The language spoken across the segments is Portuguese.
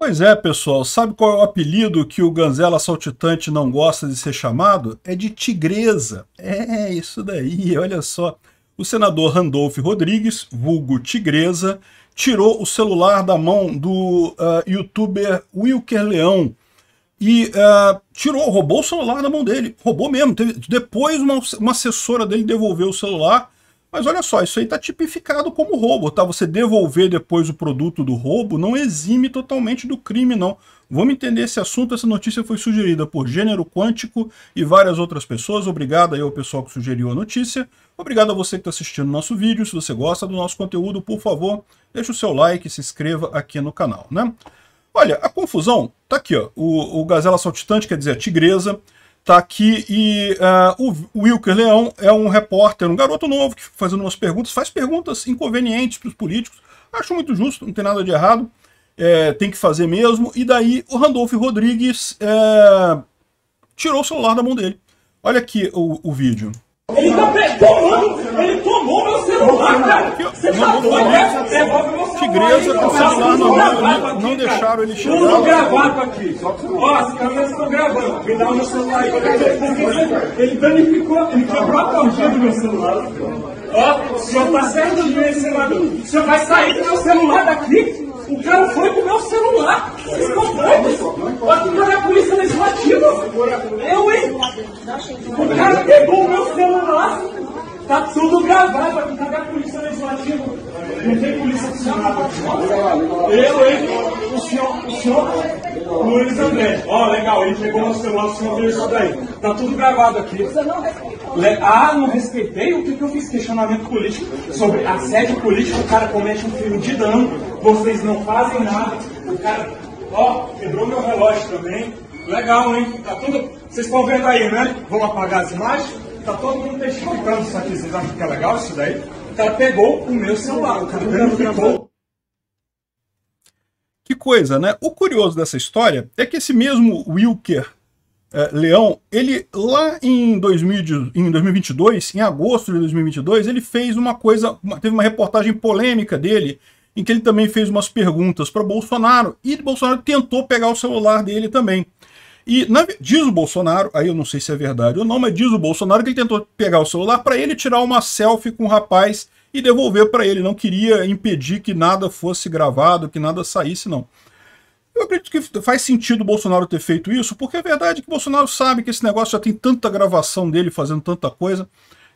Pois é, pessoal. Sabe qual é o apelido que o Ganzela Saltitante não gosta de ser chamado? É de tigresa. É, isso daí, olha só. O senador Randolph Rodrigues, vulgo tigresa, tirou o celular da mão do uh, youtuber Wilker Leão e uh, tirou, roubou o celular da mão dele. Roubou mesmo. Teve, depois uma, uma assessora dele devolveu o celular mas olha só, isso aí está tipificado como roubo, tá? Você devolver depois o produto do roubo não exime totalmente do crime, não. Vamos entender esse assunto. Essa notícia foi sugerida por Gênero Quântico e várias outras pessoas. Obrigado aí ao pessoal que sugeriu a notícia. Obrigado a você que está assistindo nosso vídeo. Se você gosta do nosso conteúdo, por favor, deixa o seu like e se inscreva aqui no canal, né? Olha, a confusão tá aqui, ó. O, o gazela saltitante, quer dizer, a tigresa, tá aqui. E uh, o Wilker Leão é um repórter, um garoto novo, que fica fazendo umas perguntas, faz perguntas inconvenientes para os políticos. Acho muito justo, não tem nada de errado. É, tem que fazer mesmo. E daí o Randolph Rodrigues é, tirou o celular da mão dele. Olha aqui o, o vídeo. Ele tá tomando, ele tomou meu celular igreja com o celular na mão, né? não deixaram ele chegar. Tudo gravado aqui. Ó, as câmeras estão gravando. Me dá o meu celular aí. Ele danificou, ele quebrou a cordinha do meu celular. Ó, o senhor tá certo de ver senador. O senhor vai sair do meu celular daqui? O cara foi pro meu celular. Vocês estão doidos? Pode trazer a é polícia legislativa. Eu, hein? O cara pegou o meu celular. Tá tudo gravado. pra entrar na polícia legislativa. Não tem polícia funcionando. Eu, ele, o senhor, o senhor Luiz André. Ó, oh, legal, ele pegou no celular, o senhor veio isso daí. Tá tudo gravado aqui. Você não Ah, não respeitei? O que, que eu fiz? Questionamento político. Sobre assédio político, o cara comete um crime de dano, vocês não fazem nada. O cara, ó, quebrou meu relógio também. Legal, hein? Tá tudo. Vocês estão vendo aí, né? Vamos apagar as imagens? Tá todo mundo testificando isso aqui. Vocês acham que é legal isso daí? cara pegou o meu celular. O cara verificou. Que coisa, né? O curioso dessa história é que esse mesmo Wilker é, Leão, ele lá em, 2000, em 2022, em agosto de 2022, ele fez uma coisa, uma, teve uma reportagem polêmica dele, em que ele também fez umas perguntas para Bolsonaro, e Bolsonaro tentou pegar o celular dele também. E na, diz o Bolsonaro, aí eu não sei se é verdade ou não, mas diz o Bolsonaro que ele tentou pegar o celular para ele tirar uma selfie com o rapaz e devolver para ele. Não queria impedir que nada fosse gravado, que nada saísse, não. Eu acredito que faz sentido o Bolsonaro ter feito isso, porque é verdade que o Bolsonaro sabe que esse negócio já tem tanta gravação dele fazendo tanta coisa,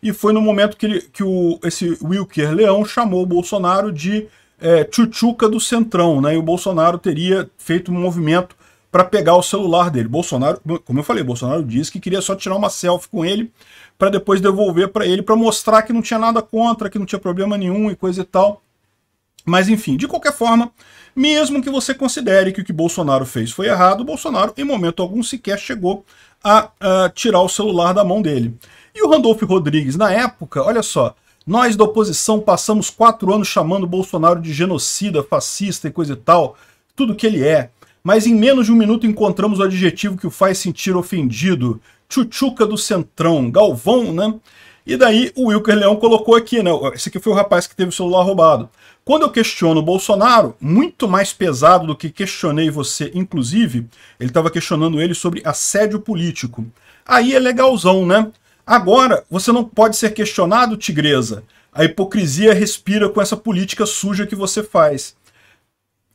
e foi no momento que, ele, que o, esse Wilker Leão chamou o Bolsonaro de é, tchutchuca do Centrão, né? e o Bolsonaro teria feito um movimento para pegar o celular dele. Bolsonaro, como eu falei, Bolsonaro disse que queria só tirar uma selfie com ele para depois devolver para ele para mostrar que não tinha nada contra, que não tinha problema nenhum e coisa e tal. Mas enfim, de qualquer forma, mesmo que você considere que o que Bolsonaro fez foi errado, Bolsonaro em momento algum sequer chegou a, a tirar o celular da mão dele. E o Randolfo Rodrigues, na época, olha só, nós da oposição passamos quatro anos chamando Bolsonaro de genocida, fascista e coisa e tal, tudo que ele é mas em menos de um minuto encontramos o adjetivo que o faz sentir ofendido. Chuchuca do Centrão, Galvão, né? E daí o Wilker Leão colocou aqui, né? Esse aqui foi o rapaz que teve o celular roubado. Quando eu questiono o Bolsonaro, muito mais pesado do que questionei você, inclusive, ele estava questionando ele sobre assédio político. Aí é legalzão, né? Agora, você não pode ser questionado, tigresa. A hipocrisia respira com essa política suja que você faz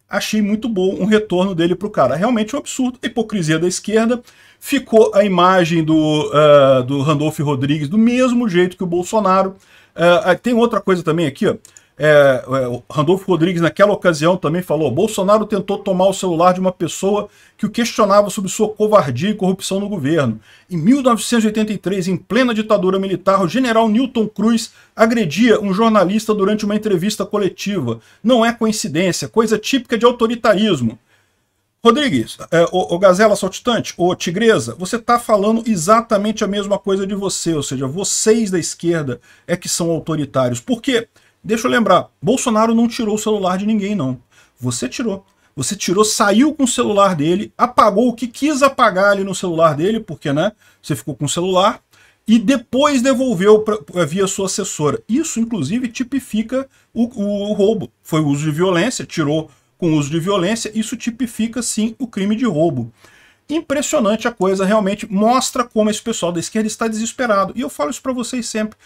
achei muito bom um retorno dele para o cara. Realmente um absurdo, a hipocrisia da esquerda. Ficou a imagem do, uh, do Randolph Rodrigues do mesmo jeito que o Bolsonaro. Uh, tem outra coisa também aqui, ó. É, é Randolfo Rodrigues, naquela ocasião, também falou: Bolsonaro tentou tomar o celular de uma pessoa que o questionava sobre sua covardia e corrupção no governo. Em 1983, em plena ditadura militar, o general Newton Cruz agredia um jornalista durante uma entrevista coletiva. Não é coincidência, coisa típica de autoritarismo. Rodrigues, é, o, o, Gazela Saltitante, o Tigresa, você está falando exatamente a mesma coisa de você, ou seja, vocês da esquerda é que são autoritários. Por quê? Porque Deixa eu lembrar, Bolsonaro não tirou o celular de ninguém, não. Você tirou. Você tirou, saiu com o celular dele, apagou o que quis apagar ali no celular dele, porque né, você ficou com o celular, e depois devolveu pra, via sua assessora. Isso, inclusive, tipifica o, o, o roubo. Foi o uso de violência, tirou com uso de violência, isso tipifica sim o crime de roubo. Impressionante a coisa, realmente mostra como esse pessoal da esquerda está desesperado. E eu falo isso para vocês sempre.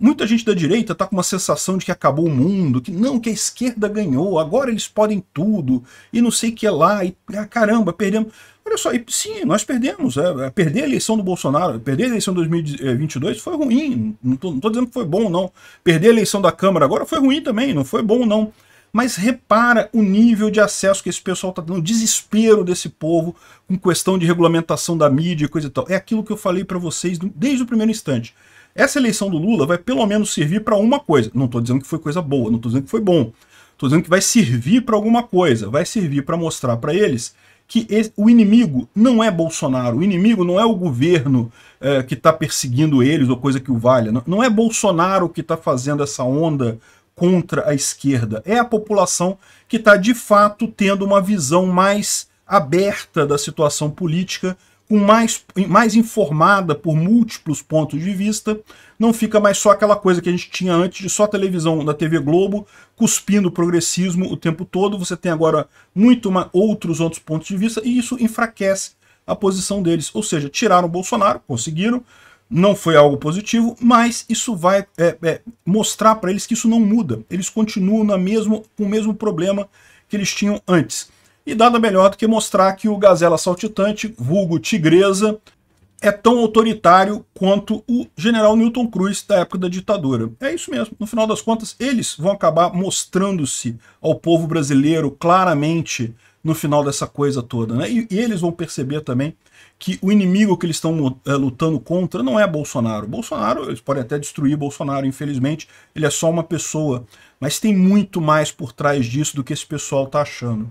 Muita gente da direita está com uma sensação de que acabou o mundo, que não, que a esquerda ganhou, agora eles podem tudo, e não sei o que é lá, e ah, caramba, perdemos. Olha só, e, sim, nós perdemos. É, é perder a eleição do Bolsonaro, perder a eleição de 2022 foi ruim, não estou dizendo que foi bom, não. Perder a eleição da Câmara agora foi ruim também, não foi bom, não. Mas repara o nível de acesso que esse pessoal está dando, o desespero desse povo com questão de regulamentação da mídia e coisa e tal. É aquilo que eu falei para vocês desde o primeiro instante essa eleição do Lula vai pelo menos servir para uma coisa. Não estou dizendo que foi coisa boa, não estou dizendo que foi bom. Estou dizendo que vai servir para alguma coisa. Vai servir para mostrar para eles que o inimigo não é Bolsonaro, o inimigo não é o governo é, que está perseguindo eles ou coisa que o valha. Não, não é Bolsonaro que está fazendo essa onda contra a esquerda. É a população que está de fato tendo uma visão mais aberta da situação política com mais, mais informada por múltiplos pontos de vista, não fica mais só aquela coisa que a gente tinha antes de só televisão da TV Globo cuspindo progressismo o tempo todo, você tem agora muito mais, outros outros pontos de vista e isso enfraquece a posição deles, ou seja, tiraram o Bolsonaro, conseguiram, não foi algo positivo, mas isso vai é, é, mostrar para eles que isso não muda, eles continuam na mesmo, com o mesmo problema que eles tinham antes. E nada melhor do que mostrar que o gazela saltitante, vulgo tigresa, é tão autoritário quanto o general Newton Cruz da época da ditadura. É isso mesmo. No final das contas, eles vão acabar mostrando-se ao povo brasileiro claramente no final dessa coisa toda. Né? E, e, eles vão perceber também que o inimigo que eles estão é, lutando contra não é Bolsonaro. Bolsonaro, eles podem até destruir Bolsonaro, infelizmente, ele é só uma pessoa. Mas tem muito mais por trás disso do que esse pessoal está achando.